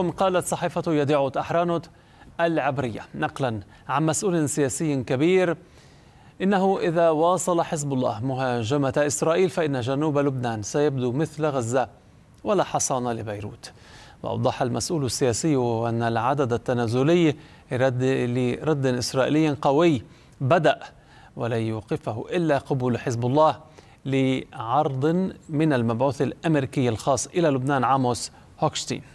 قالت صحيفة يدعوت أحرانوت العبرية نقلا عن مسؤول سياسي كبير إنه إذا واصل حزب الله مهاجمة إسرائيل فإن جنوب لبنان سيبدو مثل غزة ولا حصان لبيروت وأوضح المسؤول السياسي أن العدد التنازلي رد لرد إسرائيلي قوي بدأ ولن يوقفه إلا قبول حزب الله لعرض من المبعوث الأمريكي الخاص إلى لبنان عاموس هوكشتين